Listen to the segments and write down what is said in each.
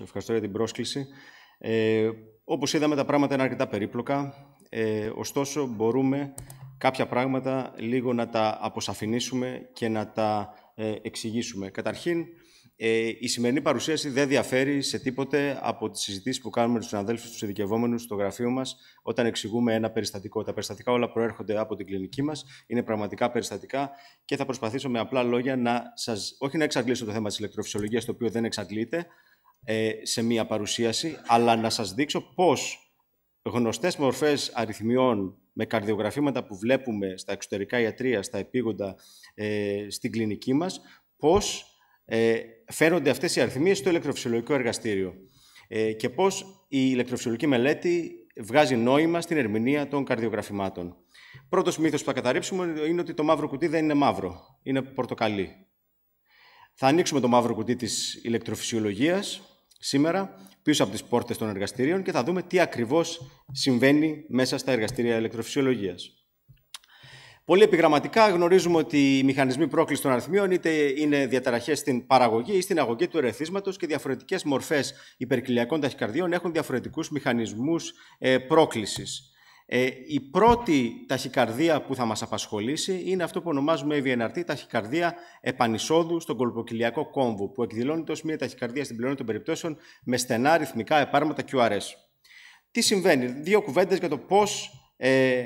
Ευχαριστώ για την πρόσκληση. Ε, όπως είδαμε, τα πράγματα είναι αρκετά περίπλοκα. Ε, ωστόσο, μπορούμε κάποια πράγματα λίγο να τα αποσαφηνίσουμε και να τα ε, εξηγήσουμε. Καταρχήν, ε, η σημερινή παρουσίαση δεν διαφέρει σε τίποτε από τις συζητήσεις που κάνουμε με τους συναδέλφους, τους ειδικευόμενους στο γραφείο μας όταν εξηγούμε ένα περιστατικό. Τα περιστατικά όλα προέρχονται από την κλινική μας, είναι πραγματικά περιστατικά και θα προσπαθήσω με απλά λόγια να σας, όχι να εξαντλήσω το θέμα της ηλεκτροφυσιολογίας, το οποίο δεν εξαντλείται, ε, σε μία παρουσίαση, αλλά να σας δείξω πώς γνωστές μορφές αριθμιών με καρδιογραφήματα που βλέπουμε στα εξωτερικά ιατρία, στα επίγοντα, ε, στην κλινική μας, πώς ε, φέρονται αυτές οι αριθμίες στο ηλεκτροφυσιολογικό εργαστήριο ε, και πώς η ηλεκτροφυσιολογική μελέτη βγάζει νόημα στην ερμηνεία των καρδιογραφημάτων. Πρώτος μύθος που θα καταρρύψουμε είναι ότι το μαύρο κουτί δεν είναι μαύρο, είναι πορτοκαλί. Θα ανοίξουμε το μαύρο κουτί της ηλεκτροφυσιολογίας, σήμερα πίσω από τις πόρτες των εργαστηρίων και θα δούμε τι ακριβώς συμβαίνει μέσα στα εργαστήρια ηλεκτροφυσιολογίας. Πολύ επιγραμματικά γνωρίζουμε ότι οι μηχανισμοί πρόκλησης των αριθμίων είτε είναι διαταραχές στην παραγωγή ή στην αγωγή του ερεθίσματος και διαφορετικές μορφές υπερκυλιακών ταχυκαρδίων έχουν διαφορετικούς μηχανισμούς ε, πρόκλησης. Ε, η πρώτη ταχυκαρδία που θα μας απασχολήσει είναι αυτό που ονομάζουμε EVNRT, ταχυκαρδία επανεισόδου στον κολποκυλιακό κόμβο, που εκδηλώνεται ως μια ταχυκαρδία στην πλειονότητα των περιπτώσεων με στενά ρυθμικά επάρματα QRS. Τι συμβαίνει, δύο κουβέντες για το πώς ε,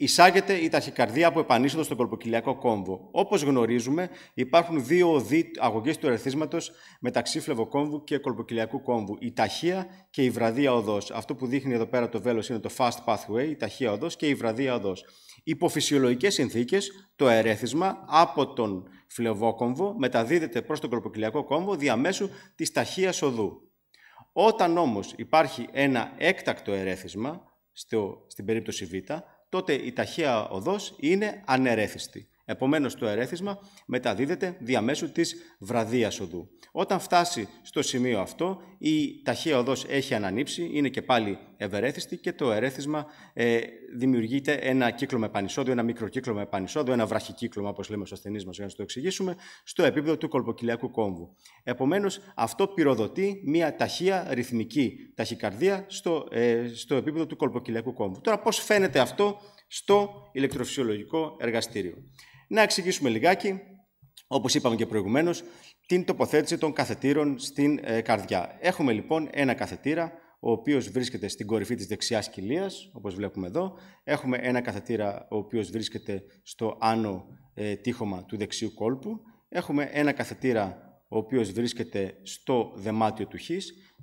Εισάγεται η ταχυκαρδία από επανείσοδο στον κολποκυλιακό κόμβο. Όπως γνωρίζουμε, υπάρχουν δύο οδοί αγωγής του ερεθίσματος μεταξύ φλεβοκόμβου και κολποκυλιακού κόμβου. Η ταχεία και η βραδία οδός. Αυτό που δείχνει εδώ πέρα το βέλος είναι το fast pathway, η ταχεία οδός και η βραδία οδός. Υπό φυσιολογικέ συνθήκες, το ερέθισμα από τον φλεβόκομβο μεταδίδεται προς τον κολποκυλιακό κόμβο διαμέσου της ταχείας οδού. Όταν όμως υπάρχει ένα έκτακτο ερέθισμα, στην περίπτωση Β, τότε η ταχεία οδός είναι ανερέθιστη. Επομένως το ερέθισμα μεταδίδεται διαμέσου της βραδίας οδού. Όταν φτάσει στο σημείο αυτό η ταχεία οδός έχει ανανύψει, είναι και πάλι ευερέθιστη και το ερέθισμα ε, δημιουργείται ένα κύκλωμα με ένα μικροκύκλο με πανισόδιο, ένα βραχικύκλωμα όπως λέμε στους ασθενείς μας για να το εξηγήσουμε, στο επίπεδο του κολποκυλιακού κόμβου. Επομένως αυτό πυροδοτεί μια ταχεία ρυθμική ταχυκαρδία στο, ε, στο επίπεδο του κολποκυλιακού κόμβου. Τώρα πώς φαίνεται αυτό στο ηλεκτροφυσιολογικό εργαστήριο. Να εξηγήσουμε λιγάκι, όπως είπαμε και προηγουμένως, την τοποθέτηση των καθετήρων στην ε, καρδιά. Έχουμε λοιπόν ένα καθετήρα, ο οποίος βρίσκεται στην κορυφή της δεξιάς κοιλίας, όπως βλέπουμε εδώ. Έχουμε ένα καθετήρα, ο οποίος βρίσκεται στο άνω ε, του δεξιού κόλπου. Έχουμε ένα καθετήρα, ο οποίος βρίσκεται στο δεμάτιο του χ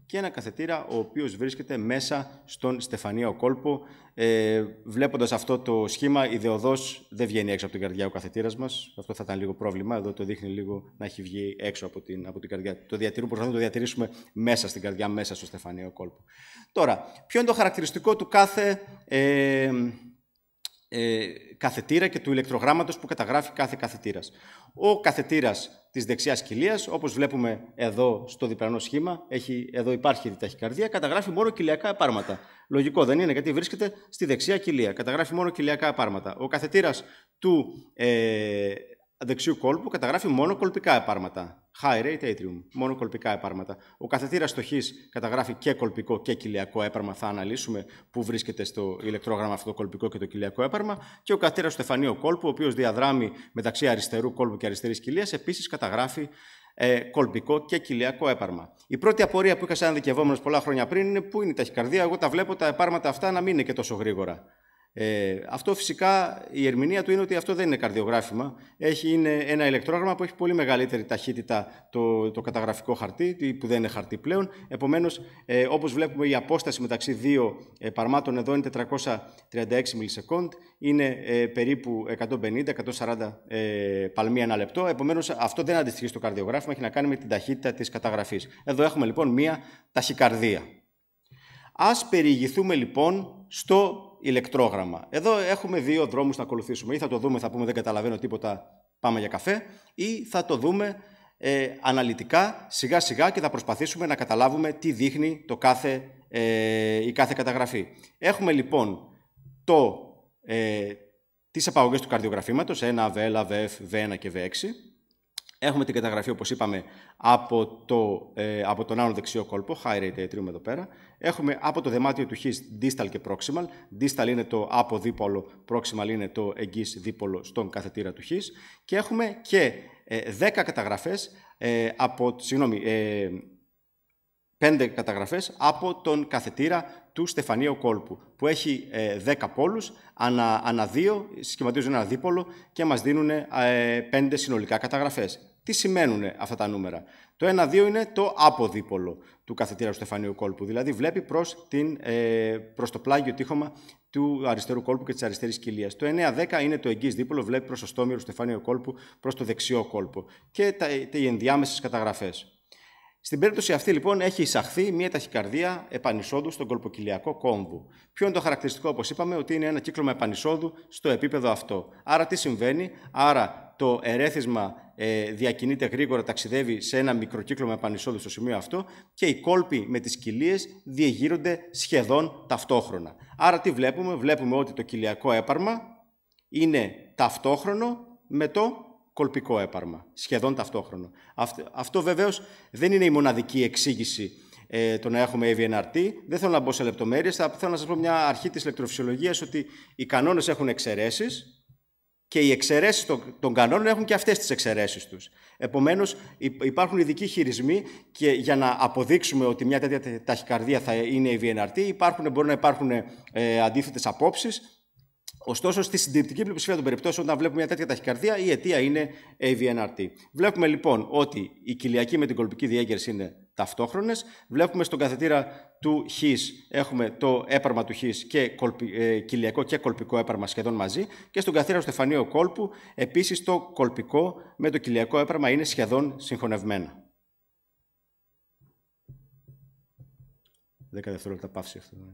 και ένα καθετήρα ο οποίος βρίσκεται μέσα στον στεφανίο κόλπο. Ε, βλέποντας αυτό το σχήμα, ιδεοδός δεν βγαίνει έξω από την καρδιά ο καθετήρας μας. Αυτό θα ήταν λίγο πρόβλημα. Εδώ το δείχνει λίγο να έχει βγει έξω από την, από την καρδιά. Το διατηρούμε, προσπαθούμε να το διατηρήσουμε μέσα στην καρδιά, μέσα στον στεφανίο κόλπο. Τώρα, ποιο είναι το χαρακτηριστικό του κάθε... Ε, ε, καθετήρα και του ηλεκτρογράμματος που καταγράφει κάθε καθετήρας. Ο καθετήρας της δεξιάς κοιλίας, όπως βλέπουμε εδώ στο διπλανό σχήμα, έχει, εδώ υπάρχει η ταχυκαρδία, καταγράφει μόνο κοιλιακά επάρματα. Λογικό δεν είναι, γιατί βρίσκεται στη δεξιά κοιλία. Καταγράφει μόνο κοιλιακά επάρματα. Ο καθετήρας του ε, δεξιού κόλπου καταγράφει μόνο κολπικά επάρματα high rate atrium, μόνο κολπικά έπαρματα. Ο καθετήρας στοχής καταγράφει και κολπικό και κοιλιακό έπαρμα, θα αναλύσουμε πού βρίσκεται στο ηλεκτρόγραμμα αυτό το κολπικό και το κοιλιακό έπαρμα, και ο καθετήρας του στεφανίου κόλπου, ο οποίος διαδράμει μεταξύ αριστερού κόλπου και αριστερής κοιλίας, επίσης καταγράφει ε, κολπικό και κοιλιακό έπαρμα. Η πρώτη απορία που είχα σαν δικαιωμένο πολλά χρόνια πριν είναι πού είναι η ταχυκαρδία. Εγώ τα βλέπω τα επάρματα αυτά να μην είναι και τόσο γρήγορα. Ε, αυτό φυσικά η ερμηνεία του είναι ότι αυτό δεν είναι καρδιογράφημα. Έχει, είναι ένα ηλεκτρόγραμμα που έχει πολύ μεγαλύτερη ταχύτητα το, το καταγραφικό χαρτί, που δεν είναι χαρτί πλέον. Επομένως, ε, όπως βλέπουμε, η απόσταση μεταξύ δύο ε, παρμάτων εδώ είναι 436 μιλισεκόντ, είναι ε, περίπου 150-140 ε, ένα λεπτό. Επομένως, αυτό δεν αντιστοιχεί στο καρδιογράφημα, έχει να κάνει με την ταχύτητα της καταγραφής. Εδώ έχουμε λοιπόν μία ταχυκαρδία. Ας περιηγηθούμε λοιπόν στο ηλεκτρόγραμμα. Εδώ έχουμε δύο δρόμους να ακολουθήσουμε. Ή θα το δούμε, θα πούμε δεν καταλαβαίνω τίποτα, πάμε για καφέ, ή θα το δούμε ε, αναλυτικά, σιγά σιγά και θα προσπαθήσουμε να καταλάβουμε τι δείχνει το κάθε, ε, η κάθε καταγραφή. Έχουμε λοιπόν το, ε, τις απαγωγές του καρδιογραφήματος, 1, V1, VF, V1 και V6, Έχουμε την καταγραφή, όπως είπαμε, από, το, ε, από τον άλλο δεξιό κόλπο, high rate αιτριούμε εδώ πέρα. Έχουμε από το δεμάτιο του χις distal και proximal. Distal είναι το αποδίπολο, proximal είναι το εγγύς δίπολο στον καθετήρα του χις. Και έχουμε και ε, 10 καταγραφές, ε, από, συγγνώμη, ε, 5 καταγραφές από τον καθετήρα του Στεφανίου Κόλπου, που έχει 10 ε, πόλους, ανα, ανα δύο, σχηματίζουν ένα δίπολο και μας δίνουν 5 ε, συνολικά καταγραφές. Τι σημαίνουν αυτά τα νούμερα. Το 1-2 είναι το αποδίπολο του καθετήρα του Στεφανίου Κόλπου, δηλαδή βλέπει προς, την, ε, προς το πλάγιο τείχομα του αριστερού κόλπου και της αριστερής κοιλίας. Το 9-10 είναι το εγγύς δίπολο, βλέπει προς το στόμιο του Στεφανίου κόλπου, προς το δεξιό κόλπο. Και τα, οι ενδιάμεσες καταγραφές. Στην περίπτωση αυτή, λοιπόν, έχει εισαχθεί μια ταχυκαρδία επανεισόδου στον κολποκυλιακό κόμβο. Ποιο είναι το χαρακτηριστικό, όπως είπαμε, ότι είναι ένα κύκλωμα επανεισόδου στο επίπεδο αυτό. Άρα, τι συμβαίνει, άρα το ερέθισμα ε, διακινείται γρήγορα, ταξιδεύει σε ένα μικρό κύκλωμα επανεισόδου στο σημείο αυτό και οι κόλποι με τις κοιλίες διεγείρονται σχεδόν ταυτόχρονα. Άρα τι βλέπουμε, βλέπουμε ότι το κοιλιακό έπαρμα είναι ταυτόχρονο με το κολπικό έπαρμα, σχεδόν ταυτόχρονο. Αυτό, αυτό βεβαίως δεν είναι η μοναδική εξήγηση ε, το να έχουμε AVNRT. Δεν θέλω να μπω σε λεπτομέρειες, θα θέλω να σας πω μια αρχή της ηλεκτροφυσιολογίας ότι οι κανόνες έχουν εξαιρέσεις και οι εξαιρέσεις των, κανόνων έχουν και αυτές τις εξαιρέσεις τους. Επομένως υπάρχουν ειδικοί χειρισμοί και για να αποδείξουμε ότι μια τέτοια ταχυκαρδία θα είναι η VNRT υπάρχουν, μπορούν να υπάρχουν ε, αντίθετες απόψεις Ωστόσο, στη συντηρητική πλειοψηφία των περιπτώσεων, όταν βλέπουμε μια τέτοια ταχυκαρδία, η αιτία είναι AVNRT. Βλέπουμε λοιπόν ότι η κοιλιακή με την κολπική διέγερση είναι ταυτόχρονες. Βλέπουμε στον καθετήρα του Χ έχουμε το έπαρμα του Χ και κολπι, ε, κοιλιακό και κολπικό έπαρμα σχεδόν μαζί. Και στον καθετήρα του Στεφανίου Κόλπου, επίσης το κολπικό με το κοιλιακό έπαρμα είναι σχεδόν συγχωνευμένα. 10 δευτερόλεπτα παύση αυτό. Ναι.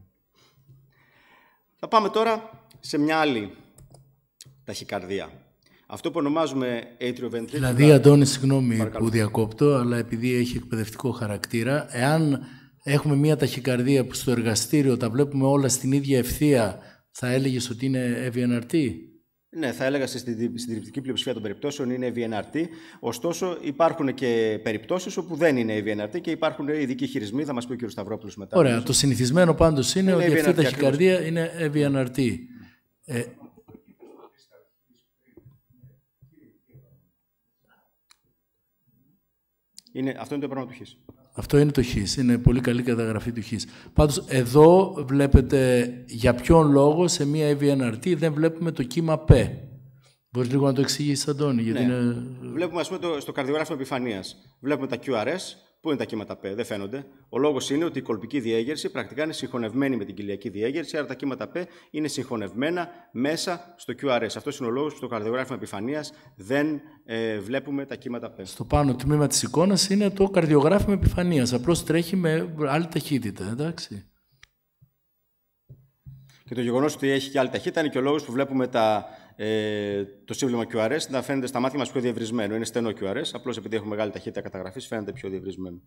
Θα πάμε τώρα σε μια άλλη ταχυκαρδία. Αυτό που ονομάζουμε atrioventricular... Δηλαδή, Αντώνη, συγγνώμη Παρακαλώ. που διακόπτω, αλλά επειδή έχει εκπαιδευτικό χαρακτήρα, εάν έχουμε μια ταχυκαρδία που στο εργαστήριο τα βλέπουμε όλα στην ίδια ευθεία, θα έλεγες ότι είναι EVNRT. Ναι, θα έλεγα στην συντριπτική πλειοψηφία των περιπτώσεων είναι VNRT. Ωστόσο, υπάρχουν και περιπτώσεις όπου δεν είναι VNRT και υπάρχουν ειδικοί χειρισμοί, θα μας πει ο κ. Σταυρόπουλος μετά. Ωραία. Το συνηθισμένο πάντως είναι, ότι αυτή η ταχυκαρδία είναι VNRT. Ε, είναι, αυτό είναι το πράγμα του αυτό είναι το χ. Είναι πολύ καλή καταγραφή του χ. Πάντως εδώ βλέπετε για ποιον λόγο σε μία EVNRT δεν βλέπουμε το κύμα π. Μπορείς λίγο να το εξηγήσεις, Αντώνη. Γιατί ναι. είναι... Βλέπουμε, ας πούμε, το, στο καρδιογράφημα επιφανείας, Βλέπουμε τα QRS, Πού είναι τα κύματα π. δεν φαίνονται. Ο λόγος είναι ότι η κολπική διέγερση πρακτικά είναι συγχωνευμένη με την κοιλιακή διέγερση, άρα τα κύματα π. είναι συγχωνευμένα μέσα στο QRS. Αυτός είναι ο λόγος που στο καρδιογράφημα επιφανεία δεν ε, βλέπουμε τα κύματα π. Στο πάνω τμήμα της εικόνας είναι το καρδιογράφημα επιφανεία. Απλώς τρέχει με άλλη ταχύτητα, εντάξει. Και το γεγονός ότι έχει και άλλη ταχύτητα είναι και ο λόγος που βλέπουμε τα ε, το σύμβλημα QRS να φαίνεται στα μάτια μας πιο διευρυσμένο, Είναι στενό QRS, απλώς επειδή έχουμε μεγάλη ταχύτητα καταγραφής, φαίνεται πιο διευρυσμένο.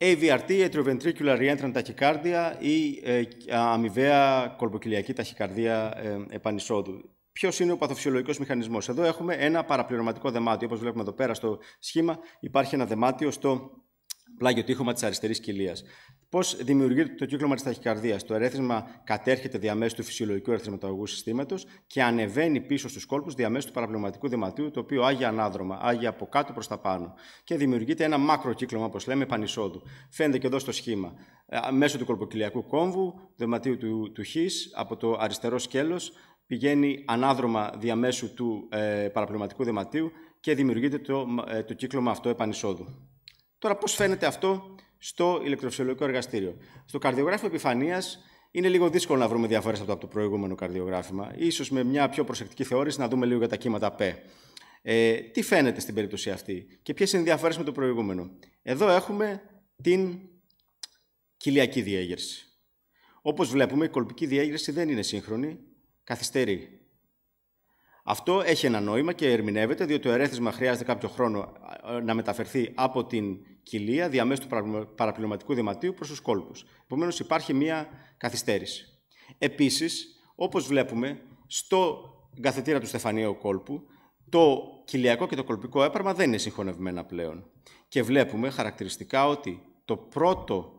AVRT, atrioventricular reentrant tachycardia ή ε, αμοιβαία κολποκυλιακή ταχυκαρδία ε, επανεισόδου. Ποιος είναι ο παθοφυσιολογικός μηχανισμός. Εδώ έχουμε ένα παραπληρωματικό δεμάτιο. Όπως βλέπουμε εδώ πέρα στο σχήμα, υπάρχει ένα δεμάτιο στο πλάγιο τείχομα της αριστερής κοιλίας. Πώς δημιουργείται το κύκλωμα της ταχυκαρδίας. Το ερέθισμα κατέρχεται διαμέσου του φυσιολογικού ερεθρηματογού συστήματος και ανεβαίνει πίσω στους κόλπους διαμέσου του παραπληρωματικού δεματίου, το οποίο άγει ανάδρομα, άγει από κάτω προς τα πάνω. Και δημιουργείται ένα μάκρο κύκλωμα, όπως λέμε, επανεισόδου. Φαίνεται και εδώ στο σχήμα. Ε, μέσω του κολποκυλιακού κόμβου, δεματίου του, του χ, από το αριστερό σκέλος, πηγαίνει ανάδρομα διαμέσου του ε, και δημιουργείται το, ε, το κύκλωμα αυτό επανισόδου. Τώρα, πώς φαίνεται αυτό στο ηλεκτροφυσιολογικό εργαστήριο. Στο καρδιογράφημα επιφανείας είναι λίγο δύσκολο να βρούμε διαφορές από το προηγούμενο καρδιογράφημα. σω με μια πιο προσεκτική θεώρηση να δούμε λίγο για τα κύματα Π. Ε, τι φαίνεται στην περίπτωση αυτή και ποιες είναι οι διαφορές με το προηγούμενο. Εδώ έχουμε την κοιλιακή διέγερση. Όπως βλέπουμε, η κολπική διέγερση δεν είναι σύγχρονη, καθυστερεί. Αυτό έχει ένα νόημα και ερμηνεύεται, διότι το ερέθισμα χρειάζεται κάποιο χρόνο ε, να μεταφερθεί από την κοιλία διαμέσου του παραπληρωματικού δηματίου προς τους κόλπους. Επομένως υπάρχει μία καθυστέρηση. Επίσης, όπως βλέπουμε, στο καθετήρα του Στεφανίου κόλπου, το κοιλιακό και το κολπικό έπαρμα δεν είναι συγχωνευμένα πλέον. Και βλέπουμε χαρακτηριστικά ότι το πρώτο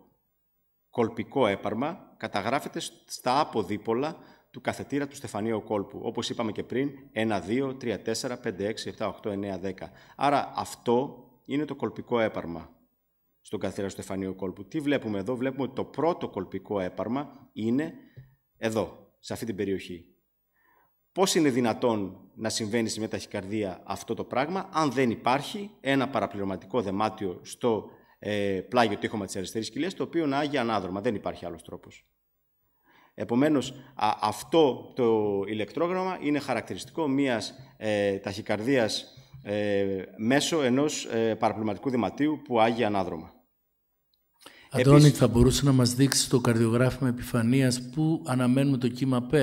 κολπικό έπαρμα καταγράφεται στα αποδίπολα του καθετήρα του Στεφανίου κόλπου. Όπως είπαμε και πριν, 1, 2, 3, 4, 5, 6, 7, 8, 9, 10. Άρα αυτό είναι το κολπικό έπαρμα στον καθένα στεφανίου κόλπου. Τι βλέπουμε εδώ, βλέπουμε ότι το πρώτο κολπικό έπαρμα είναι εδώ, σε αυτή την περιοχή. Πώς είναι δυνατόν να συμβαίνει στη ταχυκαρδία αυτό το πράγμα, αν δεν υπάρχει ένα παραπληρωματικό δεμάτιο στο ε, πλάγιο τείχομα της αριστερής κοιλίας, το οποίο να άγει ανάδρομα, δεν υπάρχει άλλος τρόπος. Επομένως, αυτό το ηλεκτρόγραμμα είναι χαρακτηριστικό μιας ε, ταχυκαρδίας ε, μέσω ενός ε, παραπληρωματικού που άγει ανάδρομα. Αντώνη, θα μπορούσε να μας δείξει το καρδιογράφημα επιφανείας που αναμένουμε το κύμα Π.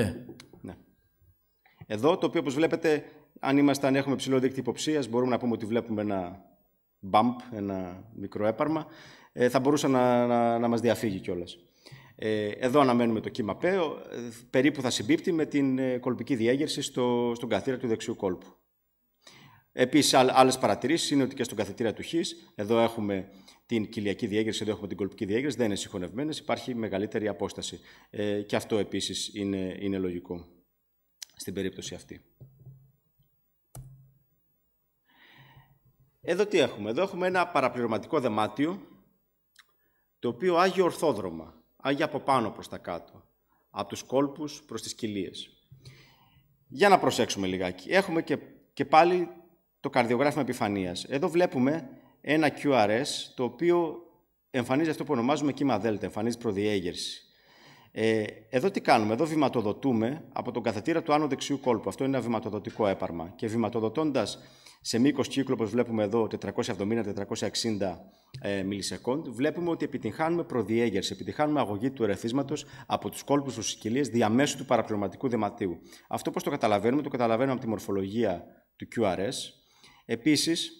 Ναι. Εδώ το οποίο όπως βλέπετε, αν, είμαστε, αν έχουμε ψηλό δίκτυο υποψίας, μπορούμε να πούμε ότι βλέπουμε ένα bump, ένα μικρό έπαρμα, ε, θα μπορούσε να, να, μας διαφύγει κιόλας. Ε, εδώ αναμένουμε το κύμα Π, ε, περίπου θα συμπίπτει με την ε, κολπική διέγερση στο, στον καθήρα του δεξιού κόλπου. Επίσης, άλλες παρατηρήσεις είναι ότι και στον καθετήρα του Χ, εδώ έχουμε την κοιλιακή διέγερση, εδώ έχουμε την κολπική διέγερση, δεν είναι συγχωνευμένες, υπάρχει μεγαλύτερη απόσταση. Ε, και αυτό επίσης είναι, είναι λογικό στην περίπτωση αυτή. Εδώ τι έχουμε. Εδώ έχουμε ένα παραπληρωματικό δεμάτιο, το οποίο άγει ορθόδρομα, άγει από πάνω προς τα κάτω, από τους κόλπους προς τις κοιλίες. Για να προσέξουμε λιγάκι. Έχουμε και, και πάλι το καρδιογράφημα επιφανείας. Εδώ βλέπουμε ένα QRS, το οποίο εμφανίζει αυτό που ονομάζουμε κύμα δέλτα, εμφανίζει προδιέγερση. Ε, εδώ τι κάνουμε, εδώ βηματοδοτούμε από τον καθετήρα του άνω δεξιού κόλπου. Αυτό είναι ένα βηματοδοτικό έπαρμα. Και βηματοδοτώντας σε μήκος κύκλου, όπως βλέπουμε εδώ, 470-460 ε, μιλισεκόντ, βλέπουμε ότι επιτυγχάνουμε προδιέγερση, επιτυγχάνουμε αγωγή του ερεθίσματος από τους κόλπους του σκυλίες διαμέσου του παραπληρωματικού δεματίου. Αυτό πώς το καταλαβαίνουμε, το καταλαβαίνουμε από τη μορφολογία του QRS, Επίσης,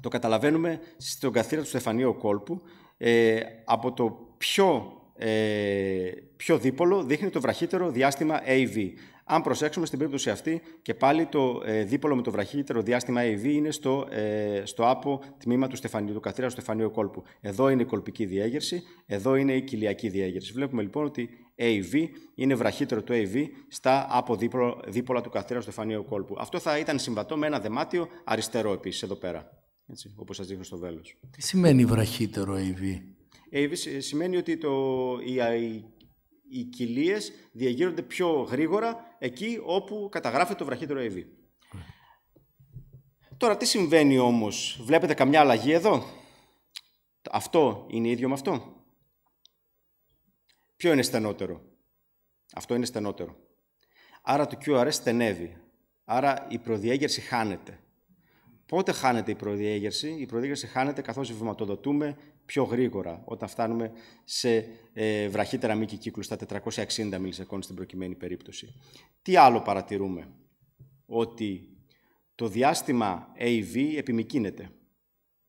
το καταλαβαίνουμε στον καθήρα του Στεφανίου Κόλπου, ε, από το πιο, ε, πιο δίπολο δείχνει το βραχύτερο διάστημα AV. Αν προσέξουμε στην περίπτωση αυτή και πάλι το ε, δίπολο με το βραχύτερο διάστημα AV είναι στο, ε, στο άπο τμήμα του, στεφανίου, του καθήρα του στεφανίου κόλπου. Εδώ είναι η κολπική διέγερση, εδώ είναι η κοιλιακή διέγερση. Βλέπουμε λοιπόν ότι AV, είναι βραχύτερο το AV στα δίπολα του καθένα Στεφανίου κόλπου. Αυτό θα ήταν συμβατό με ένα δεμάτιο αριστερό επίσης εδώ πέρα. Έτσι, όπως σας δείχνω στο βέλος. Τι σημαίνει βραχύτερο AV? AV σημαίνει ότι το, οι, οι, οι διαγείρονται πιο γρήγορα εκεί όπου καταγράφεται το βραχύτερο AV. Τώρα τι συμβαίνει όμως, βλέπετε καμιά αλλαγή εδώ. Αυτό είναι ίδιο με αυτό. Ποιο είναι στενότερο. Αυτό είναι στενότερο. Άρα το QRS στενεύει. Άρα η προδιέγερση χάνεται. Πότε χάνεται η προδιέγερση. Η προδιέγερση χάνεται καθώς βηματοδοτούμε πιο γρήγορα όταν φτάνουμε σε ε, βραχύτερα μήκη κύκλου στα 460 μιλισεκόν στην προκειμένη περίπτωση. Τι άλλο παρατηρούμε. Ότι το διάστημα AV επιμικίνεται.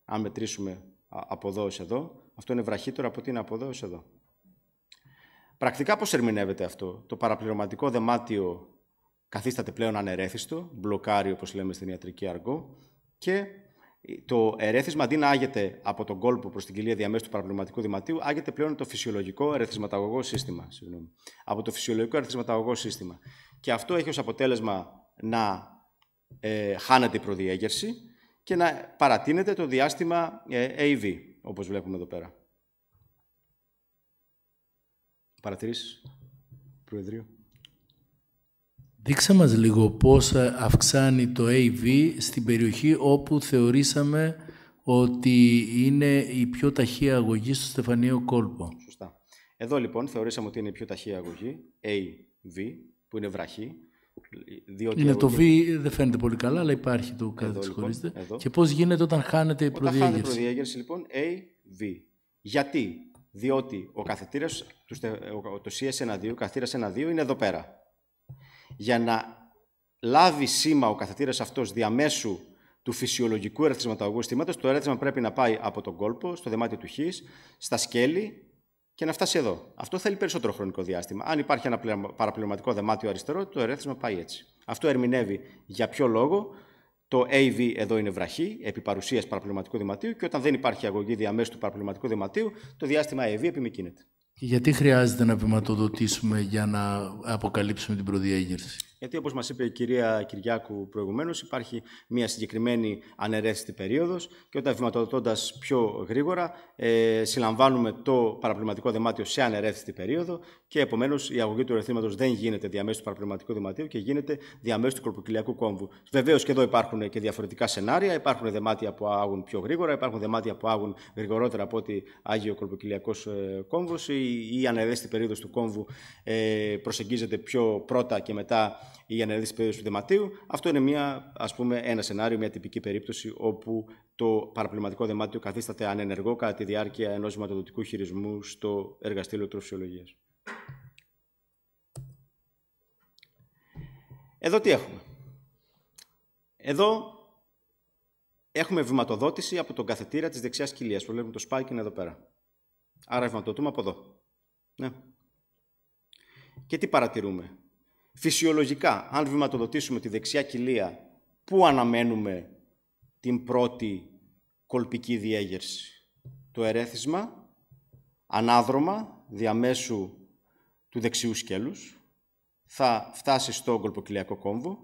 Αν μετρήσουμε από εδώ εδώ, αυτό είναι βραχύτερο από ότι είναι από εδώ εδώ. Πρακτικά πώς ερμηνεύεται αυτό. Το παραπληρωματικό δεμάτιο καθίσταται πλέον ανερέθιστο, μπλοκάρει όπως λέμε στην ιατρική αργό και το ερέθισμα αντί να άγεται από τον κόλπο προς την κοιλία διαμέσου του παραπληρωματικού δηματίου, άγεται πλέον το φυσιολογικό ερεθισματαγωγό σύστημα. Συγγνώμη. Από το φυσιολογικό ερεθισματαγωγό σύστημα. Και αυτό έχει ως αποτέλεσμα να ε, χάνεται η προδιέγερση και να παρατείνεται το διάστημα ε, AV, όπως βλέπουμε εδώ πέρα. Παρατηρήσεις, Προεδρείου. Δείξα μας λίγο πώς ε, αυξάνει το AV στην περιοχή όπου θεωρήσαμε ότι είναι η πιο ταχεία αγωγή στο Στεφανείο Κόλπο. Σωστά. Εδώ λοιπόν θεωρήσαμε ότι είναι η πιο ταχεία αγωγή, AV, που είναι βραχή. Διότι είναι το V, δεν φαίνεται πολύ καλά, αλλά υπάρχει το κάτι της Λοιπόν, και πώς γίνεται όταν χάνεται η προδιέγερση. Όταν χάνεται η προδιέγερση λοιπόν, AV. Γιατί διότι ο καθετήρας, το CS12, ο καθετήρας 2 είναι εδώ πέρα. Για να λάβει σήμα ο καθετήρας αυτός διαμέσου του φυσιολογικού ερεθισματαγωγού στήματο, το ερεθισμα πρέπει να πάει από τον κόλπο, στο δεμάτιο του χ, στα σκέλη και να φτάσει εδώ. Αυτό θέλει περισσότερο χρονικό διάστημα. Αν υπάρχει ένα παραπληρωματικό δεμάτιο αριστερό, το ερέθισμα πάει έτσι. Αυτό ερμηνεύει για ποιο λόγο το AV εδώ είναι βραχή, επί παρουσίας παραπληρωματικού δηματίου και όταν δεν υπάρχει αγωγή διαμέσου του παραπληρωματικού δηματίου, το διάστημα AV επιμηκύνεται. Γιατί χρειάζεται να πηματοδοτήσουμε για να αποκαλύψουμε την προδιέγερση. Γιατί όπως μας είπε η κυρία Κυριάκου προηγουμένως υπάρχει μια συγκεκριμένη ανερέστη περίοδος και όταν βηματοδοτώντας πιο γρήγορα ε, συλλαμβάνουμε το παραπληρωματικό δεμάτιο σε ανερέστητη περίοδο και επομένως η αγωγή του ερεθήματος δεν γίνεται διαμέσου του παραπληματικού δεματίου και γίνεται διαμέσου του κορποκυλιακού κόμβου. Βεβαίως και εδώ υπάρχουν και διαφορετικά σενάρια. Υπάρχουν δεμάτια που άγουν πιο γρήγορα, υπάρχουν δεμάτια που άγουν γρηγορότερα από ότι άγει ο κορποκυλιακός ε, κόμβος. Η, η περίοδος του κόμβου ε, προσεγγίζεται πιο πρώτα και μετά ή για περίοδο του δηματίου. Αυτό είναι μια, ας πούμε, ένα σενάριο, μια τυπική περίπτωση όπου το παραπληρωματικό δεμάτιο καθίσταται ανενεργό κατά τη διάρκεια ενός ματοδοτικού χειρισμού στο εργαστήριο τροφιολογία. Εδώ τι έχουμε. Εδώ έχουμε βηματοδότηση από τον καθετήρα της δεξιάς κοιλίας. Το βλέπουμε το σπάκι είναι εδώ πέρα. Άρα βηματοδοτούμε από εδώ. Ναι. Και τι παρατηρούμε. Φυσιολογικά, αν βηματοδοτήσουμε τη δεξιά κοιλία, πού αναμένουμε την πρώτη κολπική διέγερση. Το ερέθισμα, ανάδρομα, διαμέσου του δεξιού σκέλους, θα φτάσει στο κολποκυλιακό κόμβο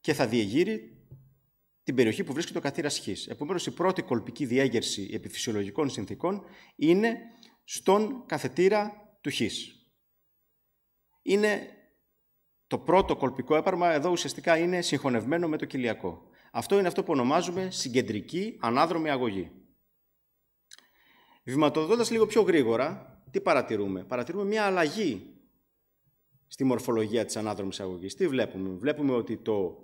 και θα διεγείρει την περιοχή που βρίσκεται ο καθήρας χ. Επομένως, η πρώτη κολπική διέγερση επιφυσιολογικών συνθήκων είναι στον καθετήρα του χ. Είναι το πρώτο κολπικό έπαρμα εδώ ουσιαστικά είναι συγχωνευμένο με το κοιλιακό. Αυτό είναι αυτό που ονομάζουμε συγκεντρική ανάδρομη αγωγή. Βηματοδοτώντας λίγο πιο γρήγορα, τι παρατηρούμε. Παρατηρούμε μια αλλαγή στη μορφολογία της ανάδρομης αγωγής. Τι βλέπουμε. Βλέπουμε ότι το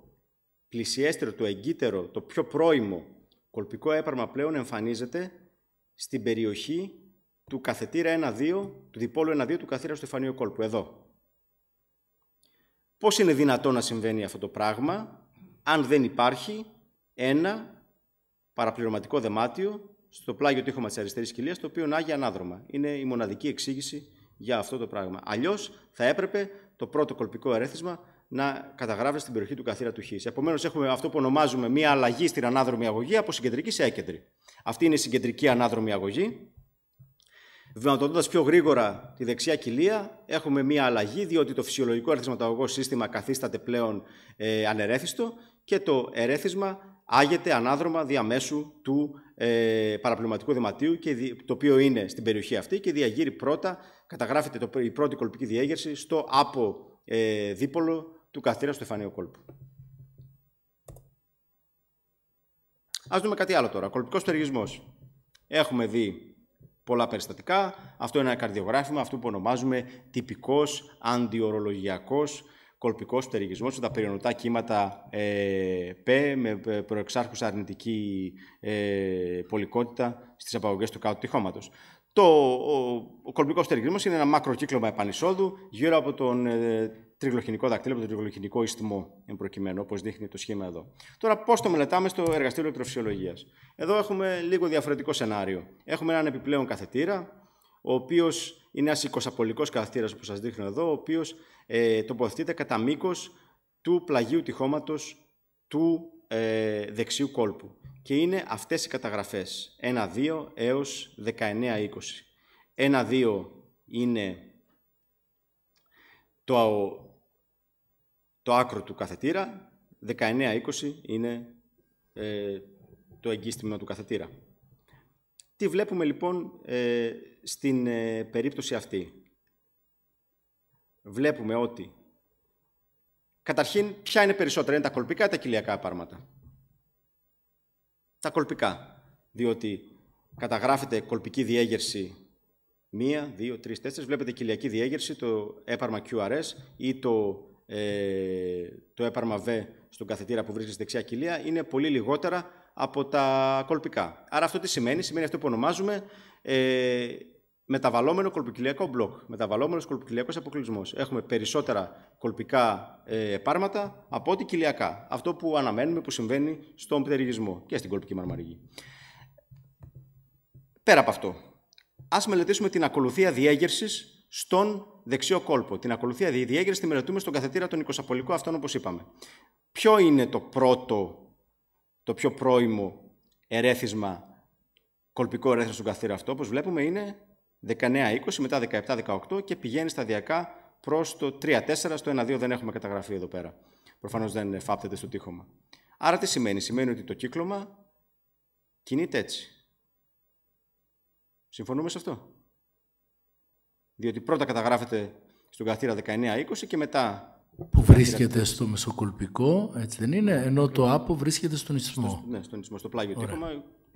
πλησιέστερο, το εγκύτερο, το πιο πρώιμο κολπικό έπαρμα πλέον εμφανίζεται στην περιοχή του καθετήρα 1-2, του διπόλου 1-2 του καθετήρα στο εφανείο κόλπου, εδώ. Πώς είναι δυνατό να συμβαίνει αυτό το πράγμα αν δεν υπάρχει ένα παραπληρωματικό δεμάτιο στο πλάγιο τείχομα της αριστερής κοιλίας, το οποίο άγει ανάδρομα. Είναι η μοναδική εξήγηση για αυτό το πράγμα. Αλλιώς θα έπρεπε το πρώτο κολπικό ερέθισμα να καταγράφεται στην περιοχή του καθήρα του Χ. Επομένως, έχουμε αυτό που ονομάζουμε μία αλλαγή στην ανάδρομη αγωγή από συγκεντρική σε έκεντρη. Αυτή είναι η συγκεντρική ανάδρομη αγωγή, Δυνατοποιώντα πιο γρήγορα τη δεξιά κοιλία, έχουμε μία αλλαγή, διότι το φυσιολογικό ερεθισματαγωγό σύστημα καθίσταται πλέον ε, ανερέθιστο και το ερέθισμα άγεται ανάδρομα διαμέσου του ε, παραπληρωματικού δηματίου, και, το οποίο είναι στην περιοχή αυτή και διαγείρει πρώτα, καταγράφεται το, η πρώτη κολπική διέγερση στο από ε, δίπολο του καθήρα του εφανείου κόλπου. Ας δούμε κάτι άλλο τώρα. Κολπικός τεργισμός. Έχουμε δει πολλά περιστατικά. Αυτό είναι ένα καρδιογράφημα, αυτό που ονομάζουμε τυπικός αντιορολογιακός κολπικός πτερυγισμός, τα περιονωτά κύματα ε, π με ε, προεξάρχουσα αρνητική ε, πολικότητα στις απαγωγές του κάτω τυχώματος. Το, ο, ο κολπικός πτερυγισμός είναι ένα μακροκύκλωμα επανεισόδου γύρω από τον ε, τριγλοχινικό δακτύλο, από τον τριγλοχινικό ιστιμό, εν προκειμένου, όπως δείχνει το σχήμα εδώ. Τώρα, πώς το μελετάμε στο εργαστήριο ηλεκτροφυσιολογίας. Εδώ έχουμε λίγο διαφορετικό σενάριο. Έχουμε έναν επιπλέον καθετήρα, ο οποίος είναι ένας οικοσαπολικό καθετήρας, όπως σας δείχνω εδώ, ο οποίος ε, τοποθετείται κατά μήκος του πλαγίου τυχώματος του ε, δεξιού κόλπου. Και είναι αυτές οι καταγραφές 1-2 έω 19-20. 1-2 είναι το το άκρο του καθετήρα, 19-20 είναι ε, το εγκύστημα του καθετήρα. Τι βλέπουμε λοιπόν ε, στην ε, περίπτωση αυτή. Βλέπουμε ότι καταρχήν ποια είναι περισσότερα, είναι τα κολπικά ή τα κοιλιακά πάρματα. Τα κολπικά, διότι καταγράφεται κολπική διέγερση 1, 2, 3, 4, βλέπετε κοιλιακή διέγερση, το έπαρμα QRS ή το ε, το έπαρμα Β στον καθετήρα που βρίσκεται στη δεξιά κοιλία είναι πολύ λιγότερα από τα κολπικά. Άρα αυτό τι σημαίνει, σημαίνει αυτό που ονομάζουμε ε, μεταβαλλόμενο κολπικυλιακό μπλοκ, μεταβαλλόμενος κολπικυλιακός αποκλεισμός. Έχουμε περισσότερα κολπικά ε, πάρματα από ό,τι κοιλιακά. Αυτό που αναμένουμε που συμβαίνει στον πτερυγισμό και στην κολπική μαρμαριγή. Πέρα από αυτό, ας μελετήσουμε την ακολουθία διέγερσης στον δεξιό κόλπο. Την ακολουθία διέγερση τη μελετούμε στον καθετήρα των 20 απολικό, αυτόν όπως είπαμε. Ποιο είναι το πρώτο, το πιο πρώιμο ερέθισμα, κολπικό ερέθισμα στον καθετήρα αυτό, όπως βλέπουμε είναι 19-20, μετά 17-18 και πηγαίνει σταδιακά προς το 3-4, στο 1-2 δεν έχουμε καταγραφεί εδώ πέρα. Προφανώς δεν φάπτεται στο τείχομα. Άρα τι σημαίνει, σημαίνει ότι το κύκλωμα κινείται έτσι. Συμφωνούμε σε αυτό. Διότι πρώτα καταγράφεται στον καθήρα 19-20 και μετά... Που βρίσκεται στο μεσοκολπικό, έτσι δεν είναι, ενώ το ναι. άπο βρίσκεται στον ισμό. Στο, ναι, στον ισμό, στο πλάγιο του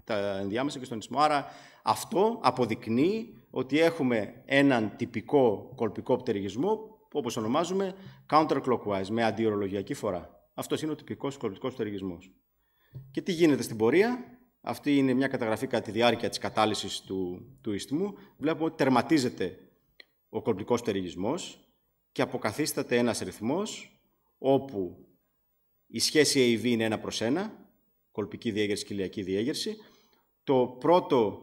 τα ενδιάμεσα και στον ισμό. Άρα αυτό αποδεικνύει ότι έχουμε έναν τυπικό κολπικό που όπως ονομάζουμε counterclockwise, με αντιορολογιακή φορά. Αυτός είναι ο τυπικός κολπικός πτεριγισμό. Και τι γίνεται στην πορεία, αυτή είναι μια καταγραφή κατά τη διάρκεια της κατάλυσης του, του ισθμού. Βλέπουμε ότι τερματίζεται ο κορμπικός πτερυγισμός και αποκαθίσταται ένας ρυθμός όπου η σχέση AV είναι ένα προς ένα, κολπική διέγερση, κοιλιακή διέγερση. Το πρώτο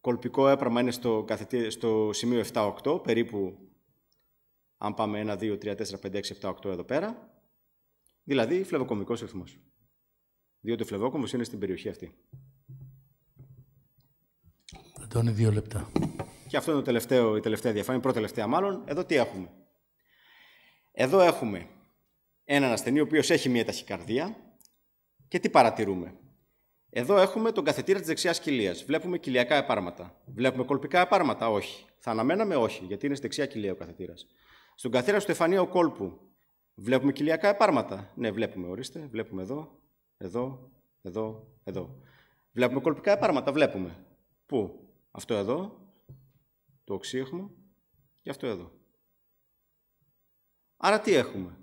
κολπικό έπραμα είναι στο, στο σημείο 7-8, περίπου αν πάμε 1, 2, 3, 4, 5, 6, 7, 8 εδώ πέρα. Δηλαδή φλεβοκομικός ρυθμός. Διότι ο φλεβόκομος είναι στην περιοχή αυτή. Αντώνη, δύο λεπτά και αυτό είναι το τελευταίο, η τελευταία διαφάνεια, η πρώτη τελευταία μάλλον, εδώ τι έχουμε. Εδώ έχουμε έναν ασθενή ο οποίος έχει μία ταχυκαρδία και τι παρατηρούμε. Εδώ έχουμε τον καθετήρα της δεξιάς κοιλίας. Βλέπουμε κοιλιακά επάρματα. Βλέπουμε κολπικά επάρματα, όχι. Θα αναμέναμε όχι, γιατί είναι στη δεξιά κοιλία ο καθετήρας. Στον καθετήρα του στεφανίου κόλπου βλέπουμε κοιλιακά επάρματα. Ναι, βλέπουμε, ορίστε, βλέπουμε εδώ, εδώ, εδώ, εδώ. Βλέπουμε κολπικά επάρματα, βλέπουμε. Πού, αυτό εδώ, το έχουμε και αυτό εδώ. Άρα τι έχουμε.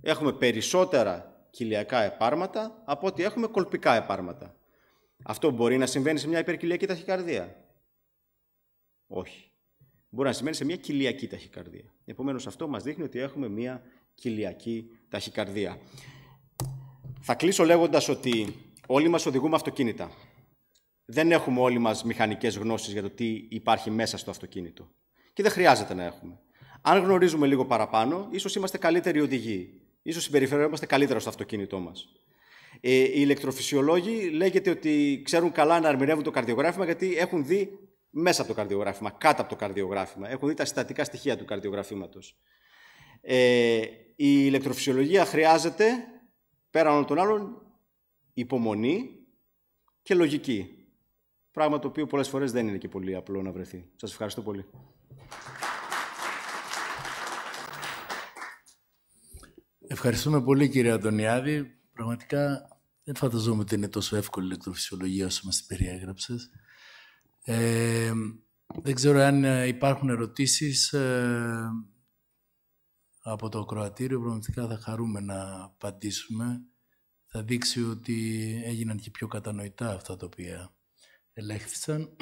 Έχουμε περισσότερα κοιλιακά επάρματα από ότι έχουμε κολπικά επάρματα. Αυτό μπορεί να συμβαίνει σε μια υπερκυλιακή ταχυκαρδία. Όχι. Μπορεί να συμβαίνει σε μια κοιλιακή ταχυκαρδία. Επομένως, αυτό μας δείχνει ότι έχουμε μια κοιλιακή ταχυκαρδία. Θα κλείσω λέγοντας ότι όλοι μας οδηγούμε αυτοκίνητα δεν έχουμε όλοι μας μηχανικές γνώσεις για το τι υπάρχει μέσα στο αυτοκίνητο. Και δεν χρειάζεται να έχουμε. Αν γνωρίζουμε λίγο παραπάνω, ίσως είμαστε καλύτεροι οδηγοί. Ίσως συμπεριφερόμαστε καλύτερα στο αυτοκίνητό μας. Ε, οι ηλεκτροφυσιολόγοι λέγεται ότι ξέρουν καλά να ερμηνεύουν το καρδιογράφημα γιατί έχουν δει μέσα από το καρδιογράφημα, κάτω από το καρδιογράφημα. Έχουν δει τα συστατικά στοιχεία του καρδιογραφήματος. Ε, η ηλεκτροφυσιολογία χρειάζεται, πέραν όλων των άλλων, υπομονή και λογική. Πράγμα το οποίο πολλές φορές δεν είναι και πολύ απλό να βρεθεί. Σας ευχαριστώ πολύ. Ευχαριστούμε πολύ κύριε Αντωνιάδη. Πραγματικά δεν φανταζόμαι ότι είναι τόσο εύκολη η ηλεκτροφυσιολογία όσο μας την περιέγραψες. Ε, δεν ξέρω αν ε, υπάρχουν ερωτήσεις ε, από το Κροατήριο. Πραγματικά θα χαρούμε να απαντήσουμε. Θα δείξει ότι έγιναν και πιο κατανοητά αυτά τα οποία ελέγχθησαν.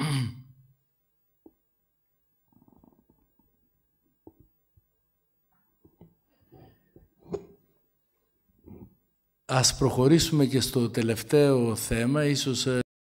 Ας προχωρήσουμε και στο τελευταίο θέμα, ίσως ε,